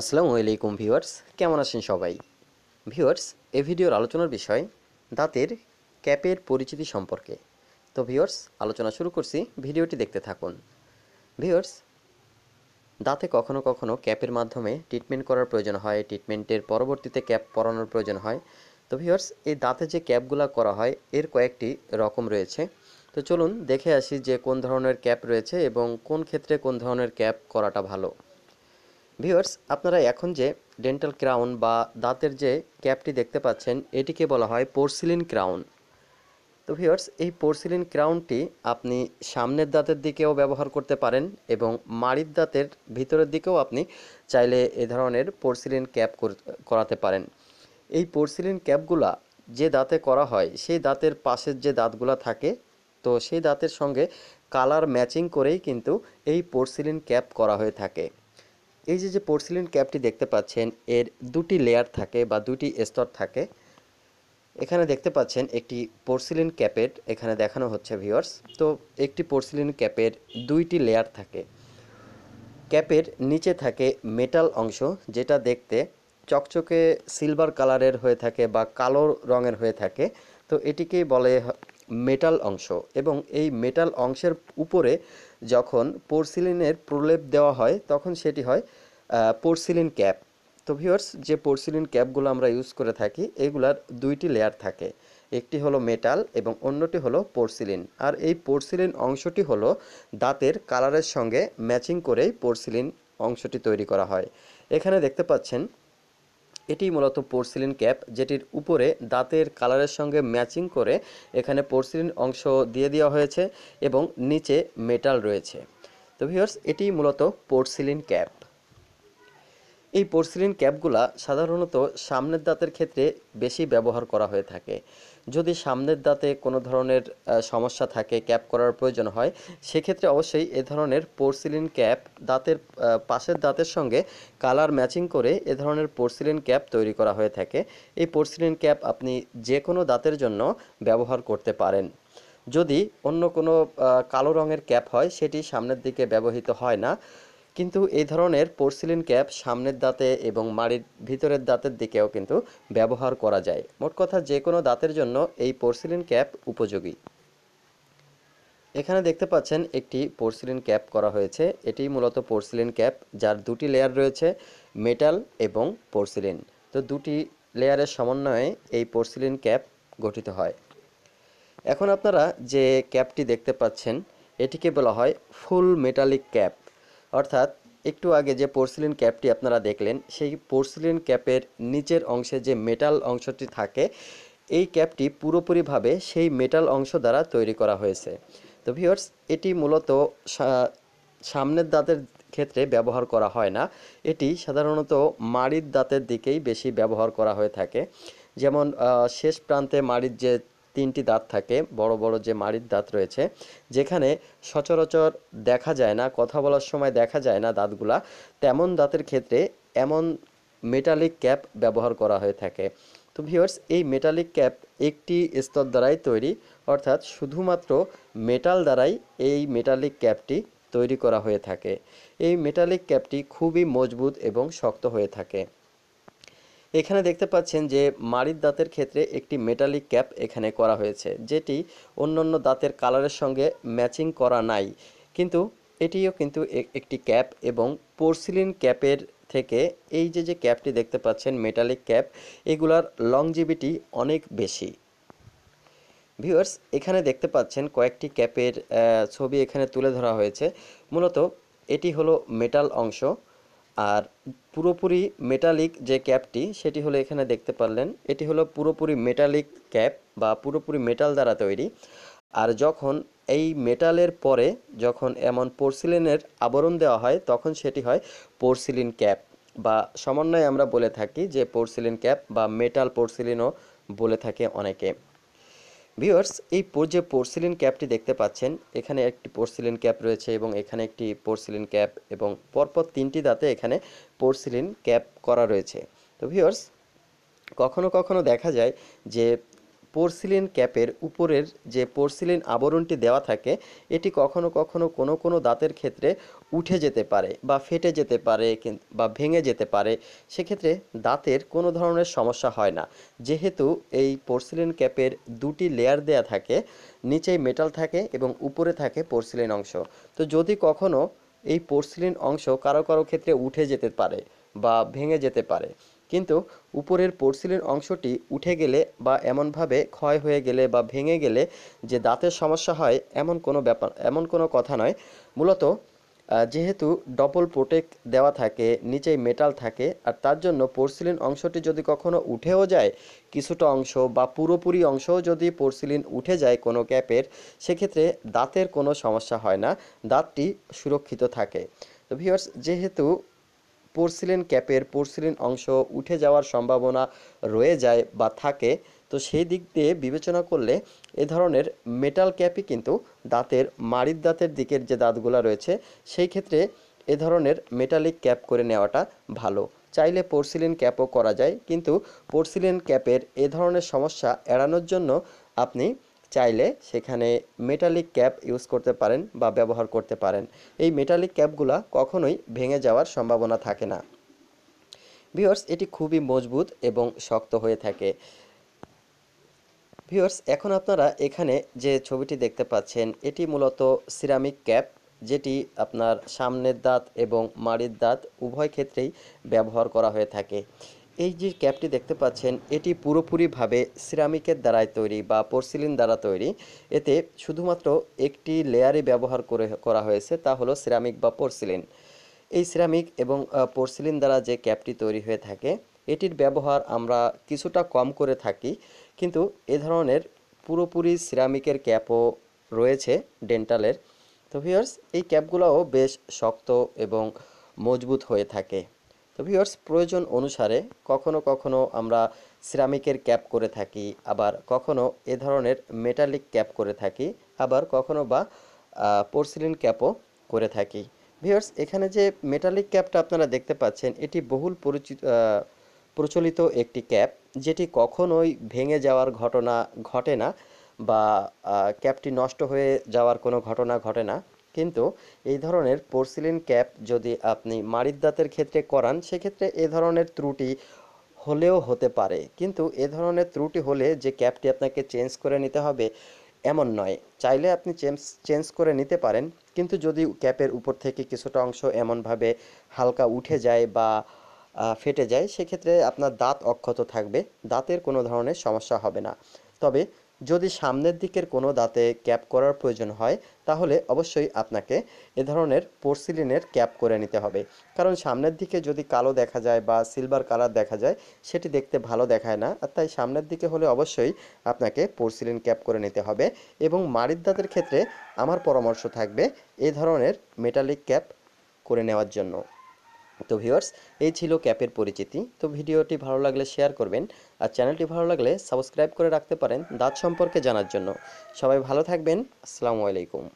আসসালামু আলাইকুম ভিউয়ার্স কেমন আছেন সবাই ভিউয়ার্স এ ভিডিওর আলোচনার বিষয় দাঁতের ক্যাপের পরিচিতি সম্পর্কে তো ভিউয়ার্স আলোচনা শুরু করছি ভিডিওটি দেখতে থাকুন ভিউয়ার্স দাঁতে কখনো কখনো ক্যাপের মাধ্যমে ট্রিটমেন্ট করার প্রয়োজন হয় ট্রিটমেন্টের পরবর্তীতে ক্যাপ পরানোর প্রয়োজন হয় তো ভিউয়ার্স এই দাঁতে যে ক্যাপগুলো করা হয় এর কয়েকটি রকম রয়েছে তো চলুন দেখে আসি যে কোন ধরনের ক্যাপ রয়েছে এবং কোন ক্ষেত্রে কোন ধরনের ক্যাপ করাটা ভালো ভিউয়ার্স আপনারা এখন যে ডেন্টাল ক্রাউন বা দাঁতের যে ক্যাপটি দেখতে পাচ্ছেন এটিকে বলা হয় পোর্সিলিন ক্রাউন তো ভিউয়ার্স এই পোর্সিলিন ক্রাউনটি আপনি সামনের দাঁতের দিকেও ব্যবহার করতে পারেন এবং মাড়ির দাঁতের ভিতরের দিকেও আপনি চাইলে এ ধরনের পোর্সিলিন ক্যাপ করাতে পারেন এই পোর্সিলিন ক্যাপগুলা যে দাঁতে করা হয় সেই দাঁতের পাশের যে দাঁতগুলা থাকে তো সেই দাঁতের সঙ্গে কালার ম্যাচিং করেই কিন্তু এই পোর্সিলিন ক্যাপ করা হয়ে থাকে এই যে যে পোর্সিলিন ক্যাপটি দেখতে পাচ্ছেন এর দুটি লেয়ার থাকে বা দুটি স্তর থাকে এখানে দেখতে পাচ্ছেন একটি পোর্সিলিন ক্যাপের এখানে দেখানো হচ্ছে ভিওর্স তো একটি পোর্সিলিন ক্যাপের দুইটি লেয়ার থাকে ক্যাপের নিচে থাকে মেটাল অংশ যেটা দেখতে চকচকে সিলভার কালারের হয়ে থাকে বা কালো রঙের হয়ে থাকে তো এটিকেই বলে মেটাল অংশ এবং এই মেটাল অংশের উপরে যখন পোর্সিলিনের প্রলেপ দেওয়া হয় তখন সেটি হয় পোর্সিলিন ক্যাপ তো ভিওর্স যে পোর্সিলিন ক্যাপগুলো আমরা ইউজ করে থাকি এগুলার দুইটি লেয়ার থাকে একটি হলো মেটাল এবং অন্যটি হলো পোর্সিলিন আর এই পোর্সিলিন অংশটি হলো দাঁতের কালারের সঙ্গে ম্যাচিং করেই পোর্সিলিন অংশটি তৈরি করা হয় এখানে দেখতে পাচ্ছেন এটি মূলত পোর্সিলিন ক্যাপ যেটির উপরে দাঁতের কালারের সঙ্গে ম্যাচিং করে এখানে পোর্সিলিন অংশ দিয়ে দেওয়া হয়েছে এবং নিচে মেটাল রয়েছে তো ভিউয়ার্স এটি মূলত পোর্সিলিন ক্যাপ এই পোর্সিলিন ক্যাপগুলা সাধারণত সামনের দাঁতের ক্ষেত্রে বেশি ব্যবহার করা হয়ে থাকে যদি সামনের দাঁতে কোনো ধরনের সমস্যা থাকে ক্যাপ করার প্রয়োজন হয় সেক্ষেত্রে অবশ্যই এ ধরনের পোর্সিলিন ক্যাপ দাঁতের পাশের দাঁতের সঙ্গে কালার ম্যাচিং করে এ ধরনের পোর্সিলিন ক্যাপ তৈরি করা হয়ে থাকে এই পোর্সিলিন ক্যাপ আপনি যে কোনো দাঁতের জন্য ব্যবহার করতে পারেন যদি অন্য কোনো কালো রঙের ক্যাপ হয় সেটি সামনের দিকে ব্যবহৃত হয় না কিন্তু এই ধরনের পোর্সিলিন ক্যাপ সামনের দাঁতে এবং মাড়ির ভিতরের দাঁতের দিকেও কিন্তু ব্যবহার করা যায় মোট কথা যে কোনো দাঁতের জন্য এই পোর্সিলিন ক্যাপ উপযোগী এখানে দেখতে পাচ্ছেন একটি পোর্সিলিন ক্যাপ করা হয়েছে এটি মূলত পোর্সিলিন ক্যাপ যার দুটি লেয়ার রয়েছে মেটাল এবং পোর্সিলিন তো দুটি লেয়ারের সমন্বয়ে এই পোর্সিলিন ক্যাপ গঠিত হয় এখন আপনারা যে ক্যাপটি দেখতে পাচ্ছেন এটিকে বলা হয় ফুল মেটালিক ক্যাপ অর্থাৎ একটু আগে যে পোর্সিলিন ক্যাপটি আপনারা দেখলেন সেই পোর্সিলিন ক্যাপের নিচের অংশে যে মেটাল অংশটি থাকে এই ক্যাপটি পুরোপুরিভাবে সেই মেটাল অংশ দ্বারা তৈরি করা হয়েছে তো ভিওর্স এটি মূলত সামনের দাঁতের ক্ষেত্রে ব্যবহার করা হয় না এটি সাধারণত মাড়ির দাঁতের দিকেই বেশি ব্যবহার করা হয়ে থাকে যেমন শেষ প্রান্তে মাড়ির যে তিনটি দাঁত থাকে বড় বড় যে মাড়ির দাঁত রয়েছে যেখানে সচরাচর দেখা যায় না কথা বলার সময় দেখা যায় না দাঁতগুলা তেমন দাঁতের ক্ষেত্রে এমন মেটালিক ক্যাপ ব্যবহার করা হয়ে থাকে তো ভিওর্স এই মেটালিক ক্যাপ একটি স্তর দ্বারাই তৈরি অর্থাৎ শুধুমাত্র মেটাল দ্বারাই এই মেটালিক ক্যাপটি তৈরি করা হয়ে থাকে এই মেটালিক ক্যাপটি খুবই মজবুত এবং শক্ত হয়ে থাকে এখানে দেখতে পাচ্ছেন যে মারির দাঁতের ক্ষেত্রে একটি মেটালিক ক্যাপ এখানে করা হয়েছে যেটি অন্যান্য দাঁতের কালারের সঙ্গে ম্যাচিং করা নাই কিন্তু এটিও কিন্তু একটি ক্যাপ এবং পোর্সিলিন ক্যাপের থেকে এই যে যে ক্যাপটি দেখতে পাচ্ছেন মেটালিক ক্যাপ এগুলার লংজিভিটি অনেক বেশি ভিউয়ার্স এখানে দেখতে পাচ্ছেন কয়েকটি ক্যাপের ছবি এখানে তুলে ধরা হয়েছে মূলত এটি হলো মেটাল অংশ আর পুরোপুরি মেটালিক যে ক্যাপটি সেটি হলো এখানে দেখতে পারলেন এটি হলো পুরোপুরি মেটালিক ক্যাপ বা পুরোপুরি মেটাল দ্বারা তৈরি আর যখন এই মেটালের পরে যখন এমন পোর্সিলিনের আবরণ দেওয়া হয় তখন সেটি হয় পোর্সিলিন ক্যাপ বা সমন্বয়ে আমরা বলে থাকি যে পোর্সিলিন ক্যাপ বা মেটাল পোর্সিলিনও বলে থাকে অনেকে ভিওয়ার্স এই যে পোর্সিলিন ক্যাপটি দেখতে পাচ্ছেন এখানে একটি পোর্সিলিন ক্যাপ রয়েছে এবং এখানে একটি পোর্সিলিন ক্যাপ এবং পরপর তিনটি দাঁতে এখানে পোর্সিলিন ক্যাপ করা রয়েছে তো ভিওয়ার্স কখনো কখনো দেখা যায় যে পোর্সিলিন ক্যাপের উপরের যে পোর্সিলিন আবরণটি দেওয়া থাকে এটি কখনো কখনো কোনো কোনো দাঁতের ক্ষেত্রে উঠে যেতে পারে বা ফেটে যেতে পারে বা ভেঙে যেতে পারে সেক্ষেত্রে দাঁতের কোনো ধরনের সমস্যা হয় না যেহেতু এই পোর্সিলিন ক্যাপের দুটি লেয়ার দেয়া থাকে নিচেই মেটাল থাকে এবং উপরে থাকে পোর্সিলিন অংশ তো যদি কখনো এই পোর্সিলিন অংশ কারো কারো ক্ষেত্রে উঠে যেতে পারে বা ভেঙে যেতে পারে কিন্তু উপরের পোর্সিলের অংশটি উঠে গেলে বা এমনভাবে ক্ষয় হয়ে গেলে বা ভেঙে গেলে যে দাঁতের সমস্যা হয় এমন কোনো ব্যাপার এমন কোনো কথা নয় মূলত যেহেতু ডবল প্রোটেক্ট দেওয়া থাকে নিচেই মেটাল থাকে আর তার জন্য পোর্সিলিন অংশটি যদি কখনো উঠেও যায় কিছুটা অংশ বা পুরোপুরি অংশও যদি পোর্সিলিন উঠে যায় কোনো ক্যাপের সেক্ষেত্রে দাঁতের কোনো সমস্যা হয় না দাঁতটি সুরক্ষিত থাকে তো ভিওর্স যেহেতু পোর্সিলেন ক্যাপের পোর্সিলেন অংশ উঠে যাওয়ার সম্ভাবনা রয়ে যায় বা থাকে তো সেই দিক দিয়ে বিবেচনা করলে এ ধরনের মেটাল ক্যাপই কিন্তু দাঁতের মাড়ির দাঁতের দিকের যে দাঁতগুলো রয়েছে সেই ক্ষেত্রে এ ধরনের মেটালিক ক্যাপ করে নেওয়াটা ভালো চাইলে পোর্সিলিন ক্যাপও করা যায় কিন্তু পোর্সিলিন ক্যাপের এ ধরনের সমস্যা এড়ানোর জন্য আপনি চাইলে সেখানে মেটালিক ক্যাপ ইউজ করতে পারেন বা ব্যবহার করতে পারেন এই মেটালিক ক্যাপগুলা কখনোই ভেঙে যাওয়ার সম্ভাবনা থাকে না ভিওর্স এটি খুবই মজবুত এবং শক্ত হয়ে থাকে ভিওর্স এখন আপনারা এখানে যে ছবিটি দেখতে পাচ্ছেন এটি মূলত সিরামিক ক্যাপ যেটি আপনার সামনের দাঁত এবং মাড়ির দাঁত উভয় ক্ষেত্রেই ব্যবহার করা হয়ে থাকে এই যে ক্যাপটি দেখতে পাচ্ছেন এটি পুরোপুরিভাবে সিরামিকের দ্বারাই তৈরি বা পরসিলিন দ্বারা তৈরি এতে শুধুমাত্র একটি লেয়ারে ব্যবহার করে করা হয়েছে তা হলো সিরামিক বা পরসিলিন এই সিরামিক এবং পরসিলিন দ্বারা যে ক্যাপটি তৈরি হয়ে থাকে এটির ব্যবহার আমরা কিছুটা কম করে থাকি কিন্তু এ ধরনের পুরোপুরি সিরামিকের ক্যাপও রয়েছে ডেন্টালের তো ভিওর্স এই ক্যাপগুলোও বেশ শক্ত এবং মজবুত হয়ে থাকে তো ভিউয়ার্স প্রয়োজন অনুসারে কখনো কখনো আমরা সিরামিকের ক্যাপ করে থাকি আবার কখনো এ ধরনের মেটালিক ক্যাপ করে থাকি আবার কখনো বা পোর্সিলিন ক্যাপও করে থাকি ভিউয়ার্স এখানে যে মেটালিক ক্যাপটা আপনারা দেখতে পাচ্ছেন এটি বহুল পরিচিত প্রচলিত একটি ক্যাপ যেটি কখনোই ভেঙে যাওয়ার ঘটনা ঘটে না বা ক্যাপটি নষ্ট হয়ে যাওয়ার কোনো ঘটনা ঘটে না কিন্তু এই ধরনের পোর্সিলিন ক্যাপ যদি আপনি মারিদ দাঁতের ক্ষেত্রে করান সেক্ষেত্রে এ ধরনের ত্রুটি হলেও হতে পারে কিন্তু এ ধরনের ত্রুটি হলে যে ক্যাপটি আপনাকে চেঞ্জ করে নিতে হবে এমন নয় চাইলে আপনি চেঞ্জ চেঞ্জ করে নিতে পারেন কিন্তু যদি ক্যাপের উপর থেকে কিছুটা অংশ এমনভাবে হালকা উঠে যায় বা ফেটে যায় সেক্ষেত্রে আপনার দাঁত অক্ষত থাকবে দাঁতের কোনো ধরনের সমস্যা হবে না তবে যদি সামনের দিকের কোনো দাঁতে ক্যাপ করার প্রয়োজন হয় তাহলে অবশ্যই আপনাকে এ ধরনের পোর্সিলিনের ক্যাপ করে নিতে হবে কারণ সামনের দিকে যদি কালো দেখা যায় বা সিলভার কালার দেখা যায় সেটি দেখতে ভালো দেখায় না আর তাই সামনের দিকে হলে অবশ্যই আপনাকে পোর্সিলিন ক্যাপ করে নিতে হবে এবং মাড়ির দাঁতের ক্ষেত্রে আমার পরামর্শ থাকবে এ ধরনের মেটালিক ক্যাপ করে নেওয়ার জন্য তো ভিউয়ার্স এই ছিল ক্যাপের পরিচিতি তো ভিডিওটি ভালো লাগলে শেয়ার করবেন আর চ্যানেলটি ভালো লাগলে সাবস্ক্রাইব করে রাখতে পারেন দাঁত সম্পর্কে জানার জন্য সবাই ভালো থাকবেন আসসালামু আলাইকুম